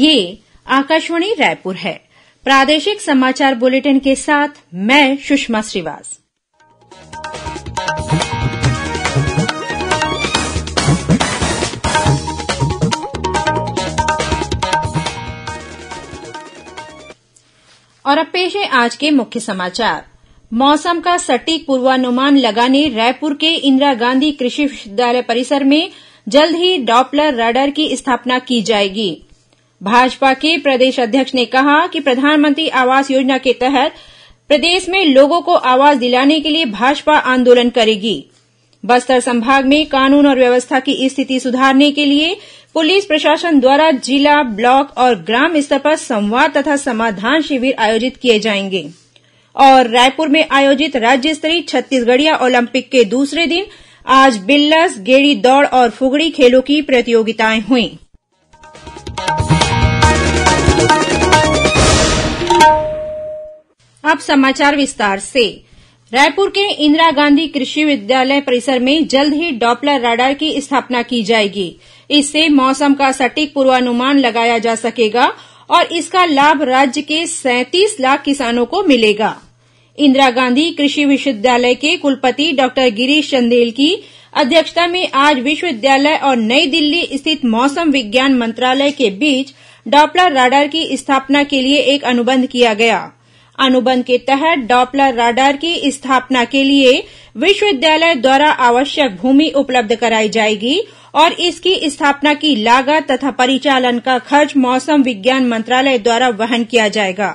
ये आकाशवाणी रायपुर है प्रादेशिक समाचार बुलेटिन के साथ मैं सुषमा श्रीवास और अब पेश है आज के मुख्य समाचार मौसम का सटीक पूर्वानुमान लगाने रायपुर के इंदिरा गांधी कृषि विश्वविद्यालय परिसर में जल्द ही डॉपलर रडर की स्थापना की जाएगी भाजपा के प्रदेश अध्यक्ष ने कहा कि प्रधानमंत्री आवास योजना के तहत प्रदेश में लोगों को आवास दिलाने के लिए भाजपा आंदोलन करेगी बस्तर संभाग में कानून और व्यवस्था की स्थिति सुधारने के लिए पुलिस प्रशासन द्वारा जिला ब्लॉक और ग्राम स्तर पर संवाद तथा समाधान शिविर आयोजित किए जाएंगे और रायपुर में आयोजित राज्य स्तरीय छत्तीसगढ़िया ओलंपिक के दूसरे दिन आज बिल्लस गेड़ी दौड़ और फुगड़ी खेलों की प्रतियोगिताएं हुईं अब समाचार विस्तार से रायपुर के इंदिरा गांधी कृषि विद्यालय परिसर में जल्द ही डॉपलर राडार की स्थापना की जाएगी इससे मौसम का सटीक पूर्वानुमान लगाया जा सकेगा और इसका लाभ राज्य के सैंतीस लाख किसानों को मिलेगा इंदिरा गांधी कृषि विश्वविद्यालय के कुलपति डॉक्टर गिरीश चंदेल की अध्यक्षता में आज विश्वविद्यालय और नई दिल्ली स्थित मौसम विज्ञान मंत्रालय के बीच डॉपलर राडार की स्थापना के लिए एक अनुबंध किया गया अनुबंध के तहत डॉपलर राडार की स्थापना के लिए विश्वविद्यालय द्वारा आवश्यक भूमि उपलब्ध कराई जाएगी और इसकी स्थापना की लागत तथा परिचालन का खर्च मौसम विज्ञान मंत्रालय द्वारा वहन किया जाएगा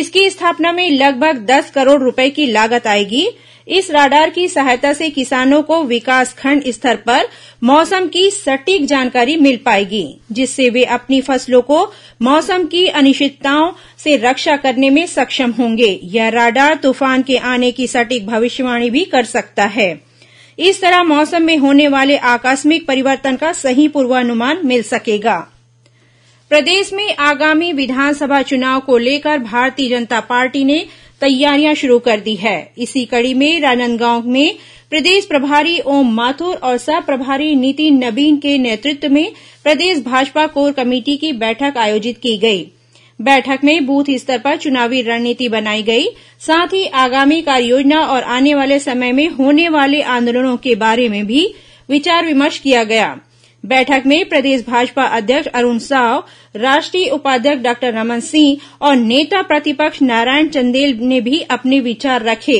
इसकी स्थापना में लगभग दस करोड़ रुपए की लागत आएगी इस राडार की सहायता से किसानों को विकासखंड स्तर पर मौसम की सटीक जानकारी मिल पाएगी जिससे वे अपनी फसलों को मौसम की अनिश्चितताओं से रक्षा करने में सक्षम होंगे यह राडार तूफान के आने की सटीक भविष्यवाणी भी कर सकता है इस तरह मौसम में होने वाले आकस्मिक परिवर्तन का सही पूर्वानुमान मिल सकेगा प्रदेश में आगामी विधानसभा चुनाव को लेकर भारतीय जनता पार्टी ने तैयारियां शुरू कर दी है इसी कड़ी में राजनांदगांव में प्रदेश प्रभारी ओम माथुर और सह प्रभारी नितिन नबीन के नेतृत्व में प्रदेश भाजपा कोर कमेटी की बैठक आयोजित की गई बैठक में बूथ स्तर पर चुनावी रणनीति बनाई गई साथ ही आगामी कार्ययोजना और आने वाले समय में होने वाले आंदोलनों के बारे में भी विचार विमर्श किया गया गया बैठक में प्रदेश भाजपा अध्यक्ष अरूण साव राष्ट्रीय उपाध्यक्ष डॉक्टर रमन सिंह और नेता प्रतिपक्ष नारायण चंदेल ने भी अपने विचार रखे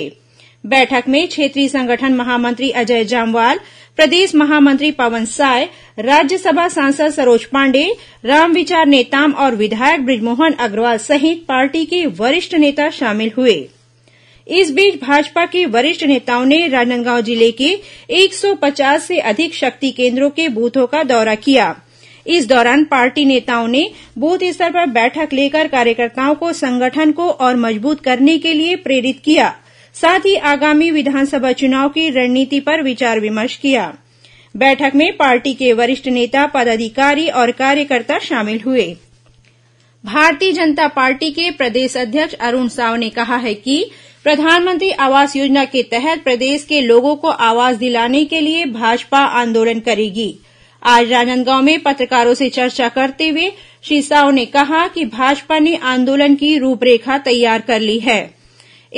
बैठक में क्षेत्रीय संगठन महामंत्री अजय जामवाल प्रदेश महामंत्री पवन साय राज्यसभा सांसद सरोज पांडेय रामविचार नेताम और विधायक ब्रजमोहन अग्रवाल सहित पार्टी के वरिष्ठ नेता शामिल हुए इस बीच भाजपा के वरिष्ठ नेताओं ने राजनांदगांव जिले के एक सौ पचास से अधिक शक्ति केन्द्रों के बूथों का दौरा किया इस दौरान पार्टी नेताओं ने बूथ स्तर पर बैठक लेकर कार्यकर्ताओं को संगठन को और मजबूत करने के लिए प्रेरित किया साथ ही आगामी विधानसभा चुनाव की रणनीति पर विचार विमर्श किया बैठक में पार्टी के वरिष्ठ नेता पदाधिकारी और कार्यकर्ता शामिल हुए भारतीय जनता पार्टी के प्रदेश अध्यक्ष अरूण साव ने कहा है कि प्रधानमंत्री आवास योजना के तहत प्रदेश के लोगों को आवास दिलाने के लिए भाजपा आंदोलन करेगी आज राजनांदगांव में पत्रकारों से चर्चा करते हुए श्री साव ने कहा कि भाजपा ने आंदोलन की रूपरेखा तैयार कर ली है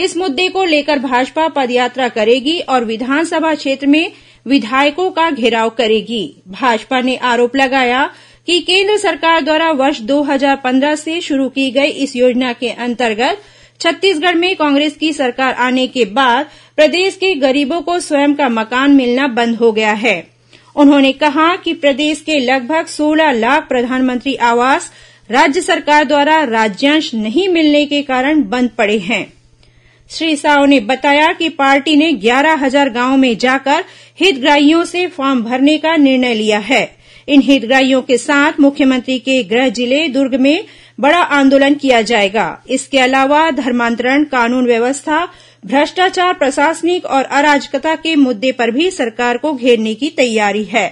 इस मुद्दे को लेकर भाजपा पदयात्रा करेगी और विधानसभा क्षेत्र में विधायकों का घेराव करेगी भाजपा ने आरोप लगाया कि केंद्र सरकार द्वारा वर्ष 2015 से शुरू की गई इस योजना के अंतर्गत छत्तीसगढ़ में कांग्रेस की सरकार आने के बाद प्रदेश के गरीबों को स्वयं का मकान मिलना बंद हो गया है उन्होंने कहा कि प्रदेश के लगभग सोलह लाख प्रधानमंत्री आवास राज्य सरकार द्वारा राज्यांश नहीं मिलने के कारण बंद पड़े हैं श्री साव ने बताया कि पार्टी ने ग्यारह हजार गांवों में जाकर हितग्राहियों से फॉर्म भरने का निर्णय लिया है इन हितग्राहियों के साथ मुख्यमंत्री के गृह जिले दुर्ग में बड़ा आंदोलन किया जाएगा इसके अलावा धर्मांतरण कानून व्यवस्था भ्रष्टाचार प्रशासनिक और अराजकता के मुद्दे पर भी सरकार को घेरने की तैयारी है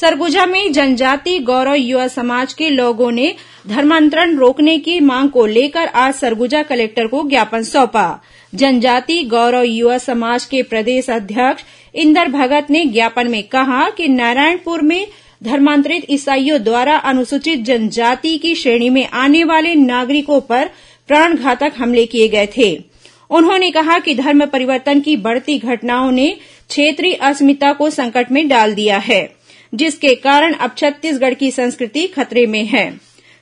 सरगुजा में जनजाति गौरव युवा समाज के लोगों ने धर्मांतरण रोकने की मांग को लेकर आज सरगुजा कलेक्टर को ज्ञापन सौंपा जनजाति गौरव युवा समाज के प्रदेश अध्यक्ष इंदर भगत ने ज्ञापन में कहा कि नारायणपुर में धर्मांतरित ईसाइयों द्वारा अनुसूचित जनजाति की श्रेणी में आने वाले नागरिकों पर प्राणघातक हमले किए गए थे उन्होंने कहा कि धर्म परिवर्तन की बढ़ती घटनाओं ने क्षेत्रीय अस्मिता को संकट में डाल दिया है जिसके कारण अब छत्तीसगढ़ की संस्कृति खतरे में है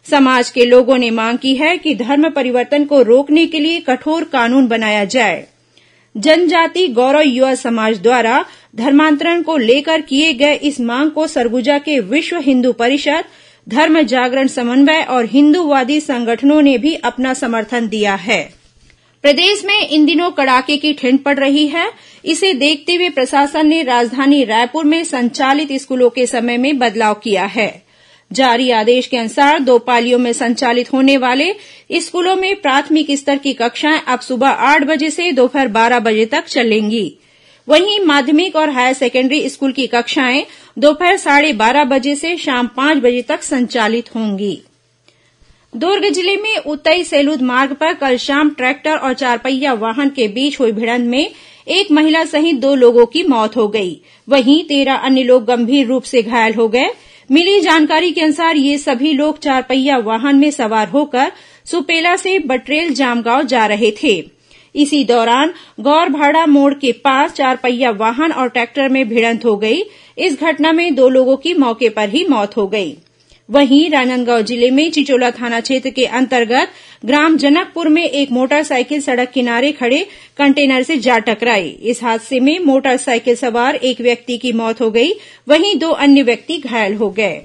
समाज के लोगों ने मांग की है कि धर्म परिवर्तन को रोकने के लिए कठोर कानून बनाया जाए जनजाति गौरव युवा समाज द्वारा धर्मांतरण को लेकर किए गए इस मांग को सरगुजा के विश्व हिंदू परिषद धर्म जागरण समन्वय और हिंदूवादी संगठनों ने भी अपना समर्थन दिया है प्रदेश में इन दिनों कड़ाके की ठंड पड़ रही है इसे देखते हुए प्रशासन ने राजधानी रायपुर में संचालित स्कूलों के समय में बदलाव किया है जारी आदेश के अनुसार दो पालियों में संचालित होने वाले स्कूलों में प्राथमिक स्तर की कक्षाएं अब सुबह आठ बजे से दोपहर बारह बजे तक चलेंगी वहीं माध्यमिक और हायर सेकेंडरी स्कूल की कक्षाएं दोपहर साढ़े बारह बजे से शाम पांच बजे तक संचालित होंगी दुर्ग जिले में उतई सेलूद मार्ग पर कल शाम ट्रैक्टर और चारपहिया वाहन के बीच हुई भिड़ंत में एक महिला सहित दो लोगों की मौत हो गई वहीं तेरह अन्य लोग गंभीर रूप से घायल हो गए मिली जानकारी के अनुसार ये सभी लोग चारपहिया वाहन में सवार होकर सुपेला से बटरेल जामगांव जा रहे थे इसी दौरान गौरभाड़ा मोड़ के पास चारपहिया वाहन और ट्रैक्टर में भिड़ंत हो गई इस घटना में दो लोगों की मौके पर ही मौत हो गईं वहीं राजनांदगांव जिले में चिचोला थाना क्षेत्र के अंतर्गत ग्राम जनकपुर में एक मोटरसाइकिल सड़क किनारे खड़े कंटेनर से जा टकराई इस हादसे में मोटरसाइकिल सवार एक व्यक्ति की मौत हो गई वहीं दो अन्य व्यक्ति घायल हो गए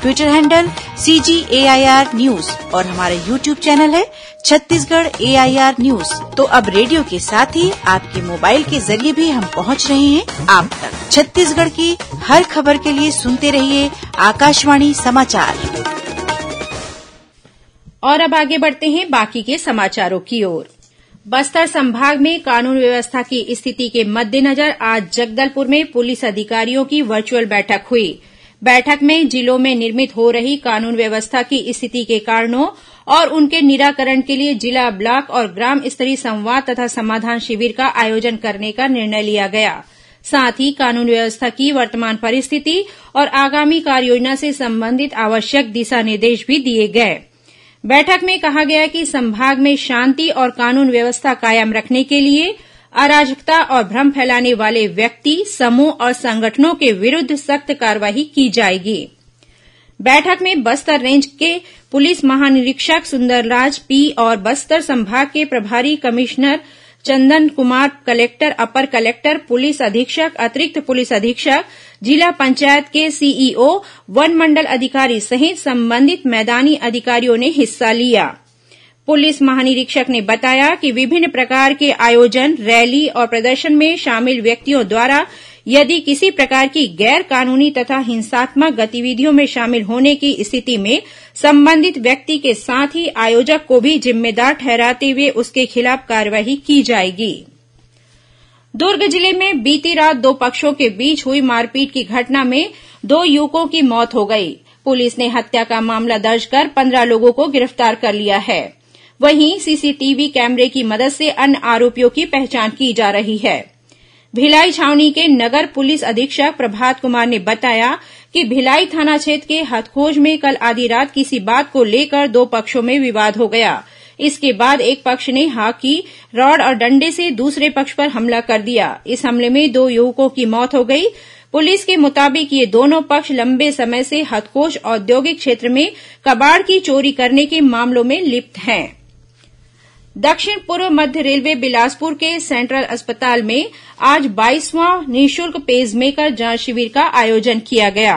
Twitter handle C G R news और हमारा यूट्यूब चैनल है छत्तीसगढ़ एआईआर न्यूज तो अब रेडियो के साथ ही आपके मोबाइल के जरिए भी हम पहुंच रहे हैं आप तक छत्तीसगढ़ की हर खबर के लिए सुनते रहिए आकाशवाणी समाचार और अब आगे बढ़ते हैं बाकी के समाचारों की ओर बस्तर संभाग में कानून व्यवस्था की स्थिति के मद्देनजर आज जगदलपुर में पुलिस अधिकारियों की वर्चुअल बैठक हुई बैठक में जिलों में निर्मित हो रही कानून व्यवस्था की स्थिति के कारणों और उनके निराकरण के लिए जिला ब्लॉक और ग्राम स्तरीय संवाद तथा समाधान शिविर का आयोजन करने का निर्णय लिया गया साथ ही कानून व्यवस्था की वर्तमान परिस्थिति और आगामी कार्ययोजना से संबंधित आवश्यक दिशा निर्देश भी दिए गए बैठक में कहा गया कि संभाग में शांति और कानून व्यवस्था कायम रखने के लिए अराजकता और भ्रम फैलाने वाले व्यक्ति समूह और संगठनों के विरूद्व सख्त कार्रवाई की जाएगी बैठक में बस्तर रेंज के पुलिस महानिरीक्षक सुंदरराज पी और बस्तर संभाग के प्रभारी कमिश्नर चंदन कुमार कलेक्टर अपर कलेक्टर पुलिस अधीक्षक अतिरिक्त पुलिस अधीक्षक जिला पंचायत के सीईओ वन मंडल अधिकारी सहित संबंधित मैदानी अधिकारियों ने हिस्सा लिया पुलिस महानिरीक्षक ने बताया कि विभिन्न प्रकार के आयोजन रैली और प्रदर्शन में शामिल व्यक्तियों द्वारा यदि किसी प्रकार की गैर कानूनी तथा हिंसात्मक गतिविधियों में शामिल होने की स्थिति में संबंधित व्यक्ति के साथ ही आयोजक को भी जिम्मेदार ठहराते हुए उसके खिलाफ कार्रवाई की जाएगी दुर्ग जिले में बीती रात दो पक्षों के बीच हुई मारपीट की घटना में दो युवकों की मौत हो गई पुलिस ने हत्या का मामला दर्ज कर पंद्रह लोगों को गिरफ्तार कर लिया है वहीं सीसीटीवी कैमरे की मदद से अन्य आरोपियों की पहचान की जा रही है भिलाई छावनी के नगर पुलिस अधीक्षक प्रभात कुमार ने बताया कि भिलाई थाना क्षेत्र के हथखोज में कल आधी रात किसी बात को लेकर दो पक्षों में विवाद हो गया इसके बाद एक पक्ष ने हाकी रॉड और डंडे से दूसरे पक्ष पर हमला कर दिया इस हमले में दो युवकों की मौत हो गई पुलिस के मुताबिक ये दोनों पक्ष लंबे समय से हथकोश औद्योगिक क्षेत्र में कबाड़ की चोरी करने के मामलों में लिप्त थे दक्षिण पूर्व मध्य रेलवे बिलासपुर के सेंट्रल अस्पताल में आज बाईसवां निःशुल्क पेजमेकर जांच शिविर का आयोजन किया गया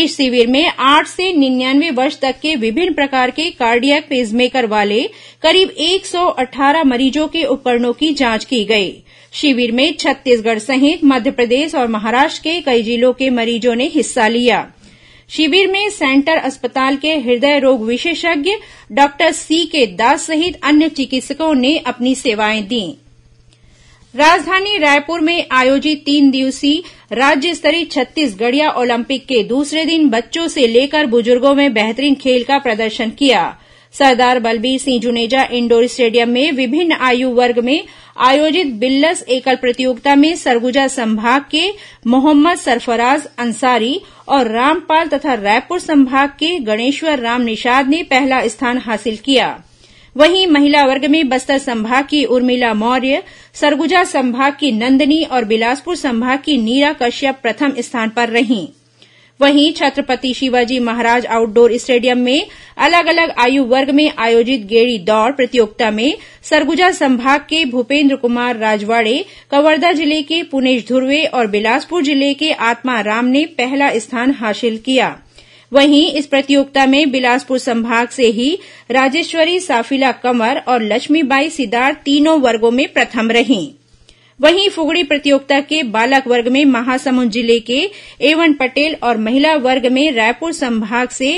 इस शिविर में आठ से निन्यानवे वर्ष तक के विभिन्न प्रकार के कार्डियक पेजमेकर वाले करीब एक सौ अट्ठारह मरीजों के उपकरणों की जांच की गई शिविर में छत्तीसगढ़ सहित मध्यप्रदेश और महाराष्ट्र के कई जिलों के मरीजों ने हिस्सा लिया शिविर में सेंटर अस्पताल के हृदय रोग विशेषज्ञ डॉक्टर के दास सहित अन्य चिकित्सकों ने अपनी सेवाएं दी राजधानी रायपुर में आयोजित तीन दिवसीय राज्य स्तरीय छत्तीसगढ़िया ओलंपिक के दूसरे दिन बच्चों से लेकर बुजुर्गों में बेहतरीन खेल का प्रदर्शन किया गया सरदार बलबीर सिंह जुनेजा इंडोर स्टेडियम में विभिन्न आयु वर्ग में आयोजित बिल्लस एकल प्रतियोगिता में सरगुजा संभाग के मोहम्मद सरफराज अंसारी और रामपाल तथा रायपुर संभाग के गणेश्वर राम निषाद ने पहला स्थान हासिल किया वहीं महिला वर्ग में बस्तर संभाग की उर्मिला मौर्य सरगुजा संभाग की नंदनी और बिलासपुर संभाग की नीरा कश्यप प्रथम स्थान पर रहीं वहीं छत्रपति शिवाजी महाराज आउटडोर स्टेडियम में अलग अलग आयु वर्ग में आयोजित गेड़ी दौड़ प्रतियोगिता में सरगुजा संभाग के भूपेन्द्र कुमार राजवाड़े कवर्धा जिले के पुनेश ध्रवे और बिलासपुर जिले के आत्मा राम ने पहला स्थान हासिल किया वहीं इस प्रतियोगिता में बिलासपुर संभाग से ही राजेश्वरी साफिला कंवर और लक्ष्मीबाई सिदार तीनों वर्गों में प्रथम रहीं वहीं फुगड़ी प्रतियोगिता के बालक वर्ग में महासमुंद जिले के एवन पटेल और महिला वर्ग में रायपुर संभाग से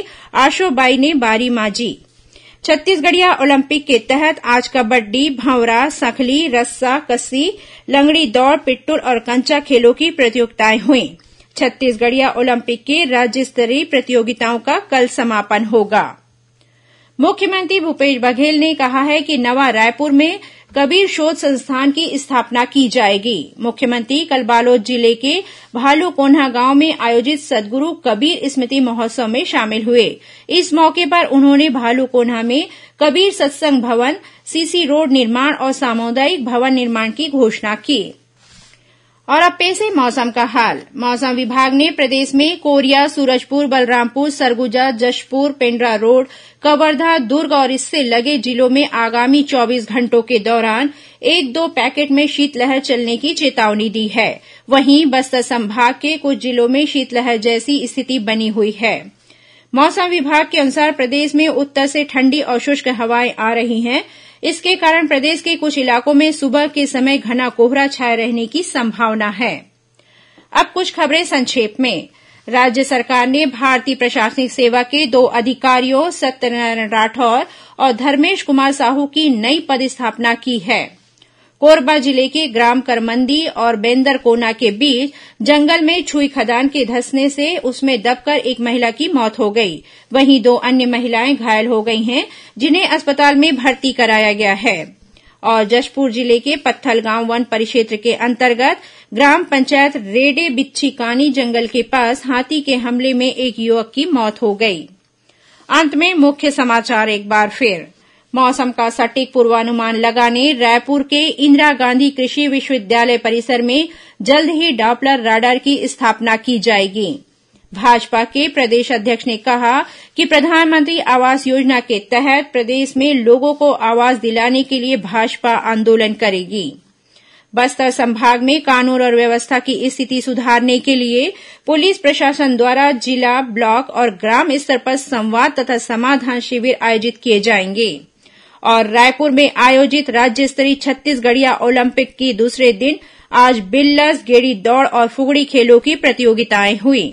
आशोबाई ने बारी माजी छत्तीसगढ़िया ओलंपिक के तहत आज कबड्डी भंवरा सखली रस्सा कस्सी लंगड़ी दौड़ पिट्टुल और कंचा खेलों की प्रतियोगिताएं हुई छत्तीसगढ़िया ओलंपिक के राज्य स्तरीय प्रतियोगिताओं का कल समापन होगा मुख्यमंत्री भूपेश बघेल ने कहा है कि नवा रायपुर में कबीर शोध संस्थान की स्थापना की जाएगी मुख्यमंत्री कल बालोद जिले के भालू कोन्हा गांव में आयोजित सदगुरू कबीर स्मृति महोत्सव में शामिल हुए इस मौके पर उन्होंने भालू कोन्हा में कबीर सत्संग भवन सीसी रोड निर्माण और सामुदायिक भवन निर्माण की घोषणा की और अब पेश है मौसम का हाल मौसम विभाग ने प्रदेश में कोरिया सूरजपुर बलरामपुर सरगुजा जशपुर पेण्ड्रा रोड कवर्धा दुर्ग और इससे लगे जिलों में आगामी चौबीस घंटों के दौरान एक दो पैकेट में शीतलहर चलने की चेतावनी दी है वहीं बस्तर संभाग के कुछ जिलों में शीतलहर जैसी स्थिति बनी हुई है मौसम विभाग के अनुसार प्रदेश में उत्तर से ठंडी और शुष्क हवाएं आ रही हैं इसके कारण प्रदेश के कुछ इलाकों में सुबह के समय घना कोहरा छाए रहने की संभावना है अब कुछ खबरें संक्षेप में राज्य सरकार ने भारतीय प्रशासनिक सेवा के दो अधिकारियों सत्यनारायण राठौर और धर्मेश कुमार साहू की नई पदस्थापना की है कोरबा जिले के ग्राम करमंदी और बेंदरकोना के बीच जंगल में छुई खदान के धसने से उसमें दबकर एक महिला की मौत हो गई वहीं दो अन्य महिलाएं घायल हो गई हैं जिन्हें अस्पताल में भर्ती कराया गया है और जशपुर जिले के पत्थलगांव वन परिक्षेत्र के अंतर्गत ग्राम पंचायत रेडे बिच्छीकानी जंगल के पास हाथी के हमले में एक युवक की मौत हो गई अंत में मुख्य समाचार एक बार फिर मौसम का सटीक पूर्वानुमान लगाने रायपुर के इंदिरा गांधी कृषि विश्वविद्यालय परिसर में जल्द ही डॉपलर राडार की स्थापना की जाएगी भाजपा के प्रदेश अध्यक्ष ने कहा कि प्रधानमंत्री आवास योजना के तहत प्रदेश में लोगों को आवास दिलाने के लिए भाजपा आंदोलन करेगी बस्तर संभाग में कानून और व्यवस्था की स्थिति सुधारने के लिए पुलिस प्रशासन द्वारा जिला ब्लॉक और ग्राम स्तर पर संवाद तथा समाधान शिविर आयोजित किए जाएंगे और रायपुर में आयोजित राज्य स्तरीय छत्तीसगढ़िया ओलंपिक की दूसरे दिन आज बिल्लस गेड़ी दौड़ और फुगड़ी खेलों की प्रतियोगिताएं हुई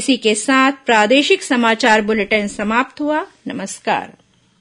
इसी के साथ प्रादेशिक समाचार बुलेटिन समाप्त हुआ नमस्कार